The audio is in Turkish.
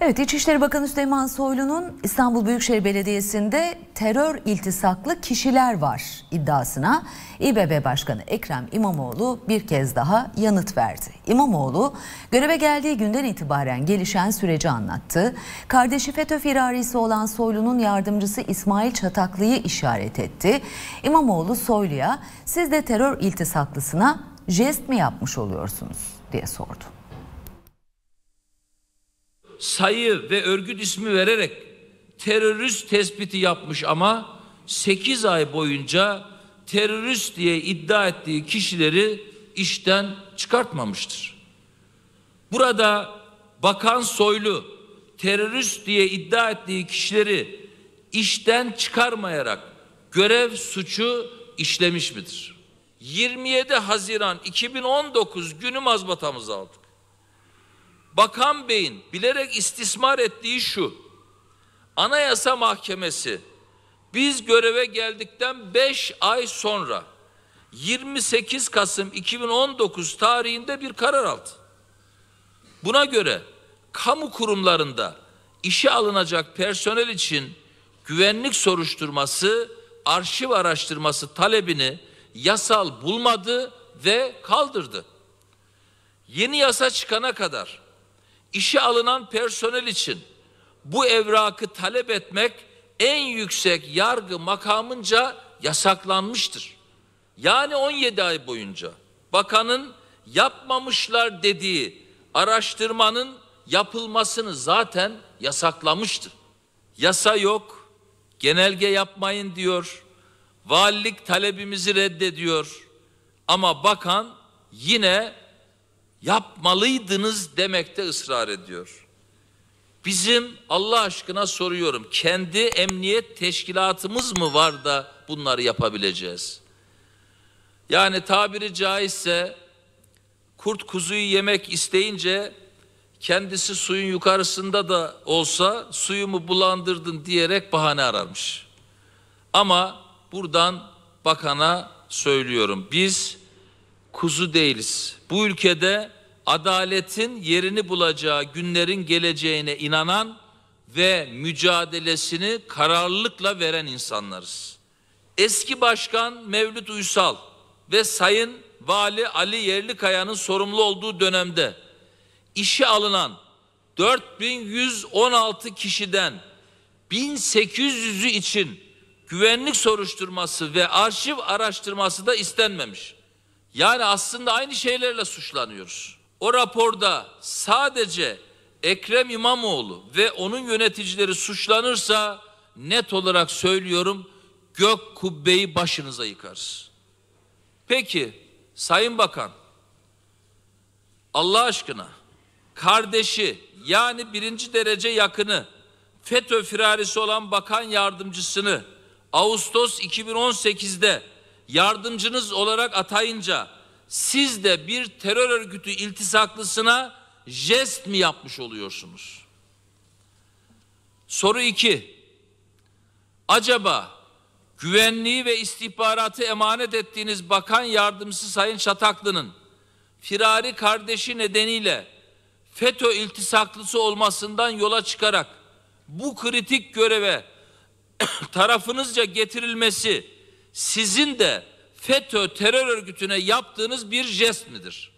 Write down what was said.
Evet İçişleri Bakanı Süleyman Soylu'nun İstanbul Büyükşehir Belediyesi'nde terör iltisaklı kişiler var iddiasına İBB Başkanı Ekrem İmamoğlu bir kez daha yanıt verdi. İmamoğlu göreve geldiği günden itibaren gelişen süreci anlattı. Kardeşi FETÖ firarisi olan Soylu'nun yardımcısı İsmail Çataklı'yı işaret etti. İmamoğlu Soylu'ya siz de terör iltisaklısına jest mi yapmış oluyorsunuz diye sordu sayı ve örgüt ismi vererek terörist tespiti yapmış ama 8 ay boyunca terörist diye iddia ettiği kişileri işten çıkartmamıştır. Burada Bakan Soylu terörist diye iddia ettiği kişileri işten çıkarmayarak görev suçu işlemiş midir? 27 Haziran 2019 günü mazbatamızı aldık. Bakan Bey'in bilerek istismar ettiği şu. Anayasa Mahkemesi biz göreve geldikten 5 ay sonra 28 Kasım 2019 tarihinde bir karar aldı. Buna göre kamu kurumlarında işe alınacak personel için güvenlik soruşturması, arşiv araştırması talebini yasal bulmadı ve kaldırdı. Yeni yasa çıkana kadar işe alınan personel için bu evrakı talep etmek en yüksek yargı makamınca yasaklanmıştır. Yani 17 ay boyunca bakanın yapmamışlar dediği araştırmanın yapılmasını zaten yasaklamıştır. Yasa yok, genelge yapmayın diyor, valilik talebimizi reddediyor ama bakan yine yapmalıydınız demekte ısrar ediyor. Bizim Allah aşkına soruyorum kendi emniyet teşkilatımız mı var da bunları yapabileceğiz? Yani tabiri caizse kurt kuzuyu yemek isteyince kendisi suyun yukarısında da olsa suyumu bulandırdın diyerek bahane ararmış. Ama buradan bakana söylüyorum biz kuzu değiliz. Bu ülkede adaletin yerini bulacağı günlerin geleceğine inanan ve mücadelesini kararlılıkla veren insanlarız. Eski başkan Mevlüt Uysal ve Sayın Vali Ali Yerlikaya'nın sorumlu olduğu dönemde işe alınan 4116 kişiden 1800'ü için güvenlik soruşturması ve arşiv araştırması da istenmemiş. Yani aslında aynı şeylerle suçlanıyoruz. O raporda sadece Ekrem İmamoğlu ve onun yöneticileri suçlanırsa net olarak söylüyorum gök kubbeyi başınıza yıkarız. Peki Sayın Bakan Allah aşkına kardeşi yani birinci derece yakını FETÖ firarisi olan bakan yardımcısını Ağustos 2018'de yardımcınız olarak atayınca siz de bir terör örgütü iltisaklısına jest mi yapmış oluyorsunuz? Soru 2. Acaba güvenliği ve istihbaratı emanet ettiğiniz bakan yardımcısı Sayın Çataklı'nın firari kardeşi nedeniyle FETÖ iltisaklısı olmasından yola çıkarak bu kritik göreve tarafınızca getirilmesi sizin de FETÖ terör örgütüne yaptığınız bir jest midir?